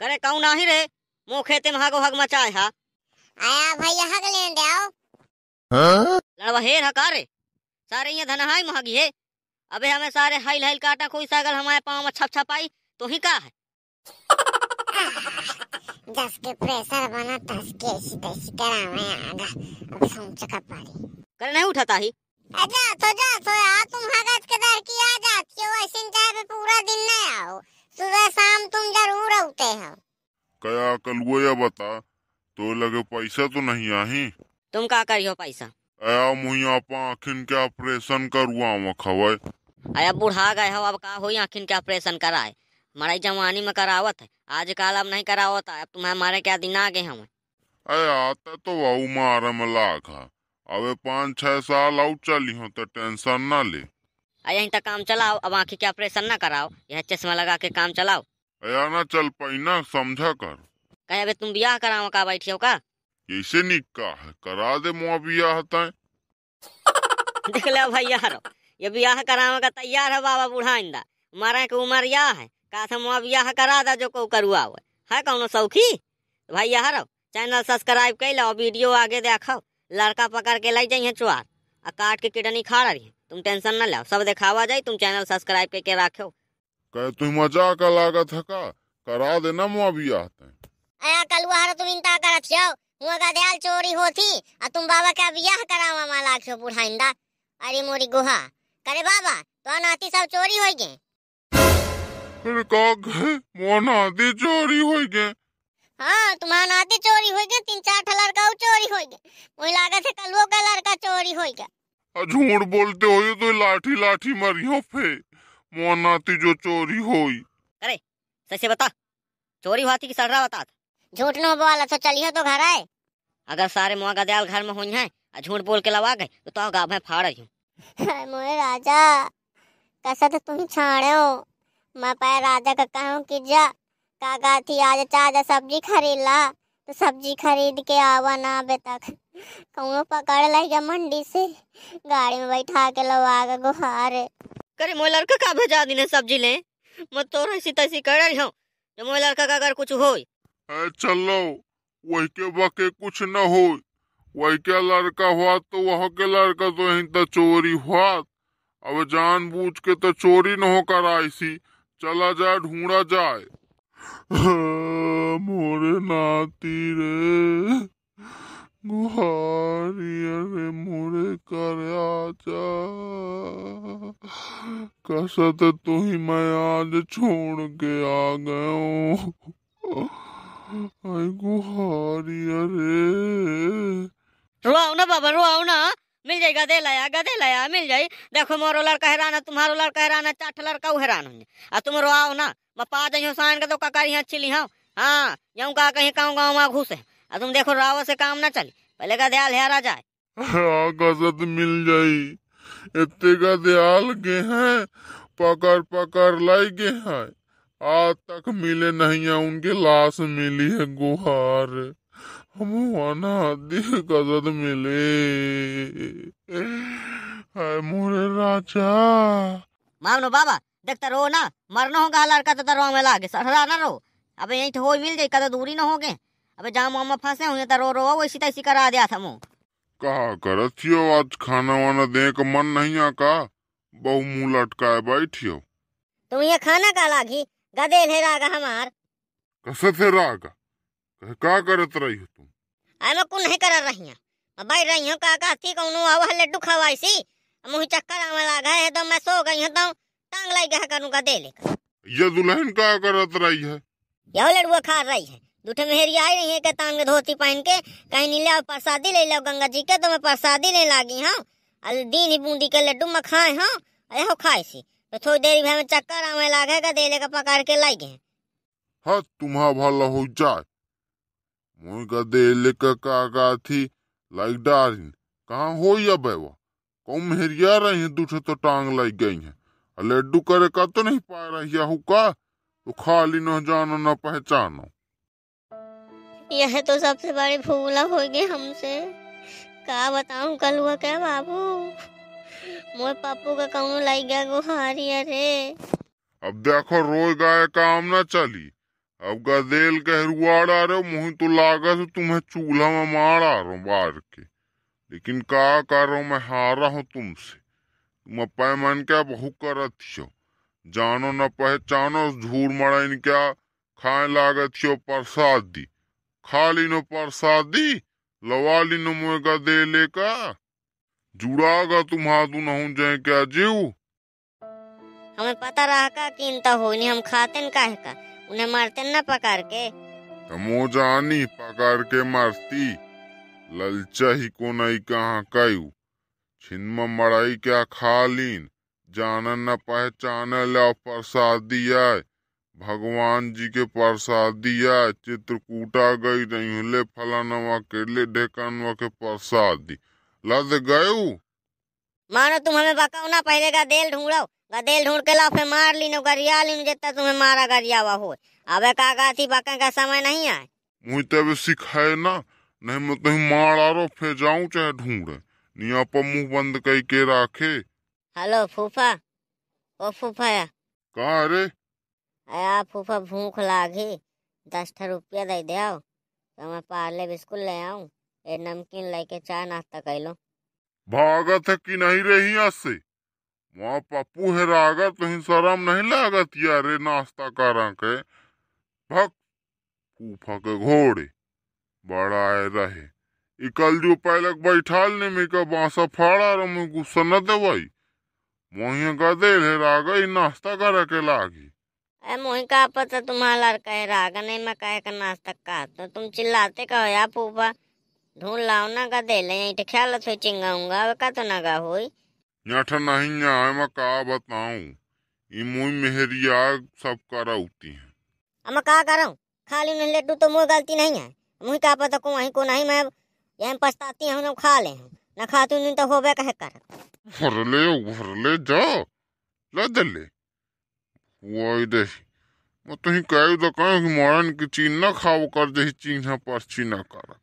करे कौन ही रे मो खेते में हगो हाग मचाए हा आया भैया हग ले आओ हां लड़वा हेर हा कारे सारे ये धन हाई महगी है अबे हमें सारे हाइल हाइल काटा कोई सागल हमारे पाँव में छप छपाई तो ही का है दस के प्रेशर बना दस के ऐसी तैसी मैं आगा अब सुन चका पारी करे नहीं उठाता ही अच्छा तो जा तो आ तुम हगत के दर की आ जाती हो ऐसे चाहे पे पूरा दिन ना आओ सुबह शाम क्या कया कलुआ या बता तो लगे पैसा तो नहीं आही तुम का करियो पैसा आया मुहिया आपा आखिन के ऑपरेशन करुआ खवे आया बुढ़ा गए हो अब का होई आखिन के ऑपरेशन कराए मराई जवानी में करावत है आज काल अब नहीं करावत अब तुम्हें मारे क्या दिन आ गए हम अरे आता तो वह मारे में लाख अब पाँच छह साल आउट चली हो तो टेंशन ना ले यहीं तक तो काम चलाओ अब आँखी के ऑपरेशन ना कराओ यह चश्मा लगा के काम चलाओ या ना चल पाई ना समझा कर कहे अबे तुम बियाह कराओ का बैठी हो का कैसे निका है करा दे मुआ बियाह तय देख लो भैया ये बियाह कराओ का तैयार है बाबा बूढ़ा इंदा मारे के उम्र या है का से मुआ बियाह करा दा जो को करुआ है, है कौनो सौखी तो भैया यार चैनल सब्सक्राइब कर लो वीडियो आगे देखो लड़का पकड़ के लग जाइए चुआर आ काट के किडनी खा रही तुम टेंशन ना लो सब देखावा जाई तुम चैनल सब्सक्राइब करके रखो कहे तू का लागत है का करा देना मुआविया आया कलुआ हर तुम इंता कर रखियो मुआ का दयाल चोरी होती और तुम बाबा का बियाह करावा माला छो बुढ़ाइंदा अरे मोरी गुहा करे बाबा तो नाती सब चोरी हो गए फिर का मुआ नाती चोरी हो गए हाँ तुम्हारा नाती चोरी हो गए तीन चार ठलर का चोरी हो गए मुझे लगा थे कलुओ का लड़का चोरी हो गया झूठ बोलते हो तो लाठी लाठी मरियो फिर मोना जो चोरी होई अरे सच्चे बता चोरी हुआ थी कि सड़रा बता झूठ न बोला तो चलिए तो घर आए अगर सारे मुआ गदयाल घर में हुई हैं झूठ बोल के लवा गए तो तो गाँव में फाड़ रही मोए राजा कैसा तो तुम छाड़े हो मैं पाए राजा का कहूँ कि जा कागा थी आज चाजा सब्जी खरीद ला तो सब्जी खरीद के आवा ना अब तक कहूँ पकड़ लेगा मंडी से गाड़ी में बैठा के लवा गुहार करे मोर लड़का का भेजा दिन सब्जी ले मैं तो ऐसी तैसी कर रही हूँ जो मोर लड़का का अगर कुछ हो चलो वही के बाके कुछ न हो वही के लड़का हुआ तो वहाँ के लड़का तो यही तो चोरी हुआ अब जान बूझ के तो चोरी न हो कर ऐसी चला जाए ढूंढा जाए मोरे नाती रे Moriere, muore कराचा कसत तो ही मैं आज छोड़ के आ गया हूँ आई गुहारी अरे रुआओ ना बाबा रुआओ ना मिल जाएगा दे लाया गदे लाया मिल जाए देखो मोरो लड़का हैरान तुम्हारो लड़का हैरान चाठ लड़का वो हैरान हो आ तुम रोआओ ना मैं पा जाइयो साइन का तो ककारी छिली हाँ हाँ यूँ का कहीं गाँव गाँव में घुस है अब तुम देखो रावत से काम ना चले पहले का दयाल है जाए कसत मिल जाई इतने का दयाल के हैं पकड़ पकड़ लाई गे हैं आज तक मिले नहीं है उनके लाश मिली है गुहार हम आना देह मिले है मोरे राजा मामनो बाबा देखता तो रो ना मरना होगा लड़का तो दरवा में लागे सड़रा ना रो अब यही तो हो मिल जाए कदा दूरी ना हो गए अबे जहाँ मुँह में फंसे हुए तो रो रो वैसी तैसी करा दिया था मुँह कहा कर आज खाना वाना दे का मन नहीं आ का बहु मुंह लटकाए बैठियो तुम तो ये खाना का लागी गदे ले रागा हमार कसे थे रागा कहे का करत रही हो तुम आ मैं कुछ नहीं कर रही हूँ बैठ रही हूँ का कहती कौन अब लड्डू सी मुँह चक्कर आवे लगा है तो मैं सो गई हूँ तो टांग लाई गया करूँगा दे लेकर ये दुल्हन का करत रही है यह लड्डू खा रही है दूठे मेहरिया आई नहीं है के तांग धोती पहन के कहीं नीले और प्रसादी ले लो गंगा जी के तो मैं प्रसादी ले लागी हाँ अल दिन ही बूंदी के लड्डू मैं खाए हाँ अरे हो खाए सी तो थोड़ी देर में चक्कर आवे लागे का देले का पकड़ के लाई गए हाँ तुम्हारा भला हो जाए मुई का देले का का का थी लाइक डारिन कहाँ हो या बेवा कौन मेहरिया रही है दूठे तो टांग लाई गई है लड्डू करे का तो नहीं पा रही हूँ का तो खाली न जानो न पहचानो यह तो सबसे बड़ी फूला हो गई हमसे का बताऊँ कल हुआ क्या बाबू मोर पप्पू का कौनो गया गुहारी अरे अब देखो रोज गाय काम ना चली अब गदेल के हरुआड़ रहे मुही तो लागा से तुम्हें चूल्हा में मार आ रहा हूँ बार के लेकिन का कर रहा मैं हारा हूँ तुमसे तुम अपने मन क्या बहु कर हो जानो न पहचानो झूर मरा इनका खाए लागत हो प्रसाद दी खाली नो प्रसादी लवाली नो मुए का दे लेका जुड़ागा तुम हाथू न हो जाए क्या जीव हमें पता रहा का कि इनता नहीं हम खाते न काहे का उन्हें मारते न पकार के तमो तो जानी पकार के मारती ललचा ही को नहीं कहा कायू छिन्मा मराई क्या खालीन लीन जानन न पहचान लो प्रसाद दिया भगवान जी के प्रसादिया चित्रकूटा गई नहीं ले फलानवा के ले ढेकानवा के प्रसादी लद गयू मानो तुम हमें बकाओ ना पहले का देल ढूंढो गदेल ढूंढ के लाओ फिर मार ली नो गरिया ली जितना तुम्हें मारा गरिया गरियावा हो अब का थी बका का समय नहीं आए मुझे तब तो सिखाए ना नहीं मैं तुम्हें मार आ रो फिर जाऊं चाहे ढूंढे निया पर मुंह बंद कई के राखे हेलो फूफा ओ फूफा कहाँ रे आया फूफा भूख लागी दस ठा रुपया दे दो तो मैं पार्ले बिस्कुट ले आऊ ए नमकीन लेके चाय नाश्ता कर लो भागत है कि नहीं रही यहाँ से वहाँ पप्पू है रागत तुम शर्म नहीं लागत यारे नाश्ता कर के भक फूफा के घोड़े बड़ा आए रहे इकल जो पहलक बैठाल ने में का बांसा फाड़ा रहा में गुस्सा न दे भाई मोहिया का दे रागई नाश्ता करा के लागी मोहिका पता तुम्हारा कह रागा नहीं मैं कह का नाश्ता का तो तुम चिल्लाते कहो या फूफा ढूंढ लाओ ना का दे तो ख्याल अब का तो नहीं आए मैं का बताऊं मोई मेहरिया सब है का खाली नहीं लेटू तो मोई गलती नहीं है मुई का पता को वहीं को नहीं मैं पछताती खा ले ना खाती नहीं तो होबे कहे कर भर ले भर ले जा ले दे ले तो कह तो कह चीन ना खाओ कर दे चीन हाँ, कर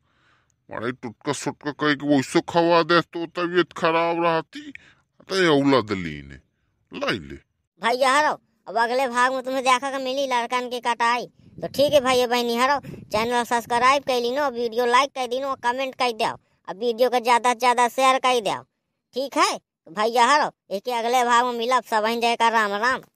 मारे टुटका सुटका कह खवा दे तो तबीयत खराब रहती तो दली ने लाई ले अब अगले भाग में तुम्हें देखा का मिली लड़कन की कटाई तो ठीक है भाई बहनी हरो चैनल सब्सक्राइब कर लीनो वीडियो लाइक कर दीनो कमेंट कर दो अब वीडियो का ज़्यादा से ज़्यादा शेयर कर दो ठीक है तो भैया हरो इसके अगले भाग में मिला सब जय का राम राम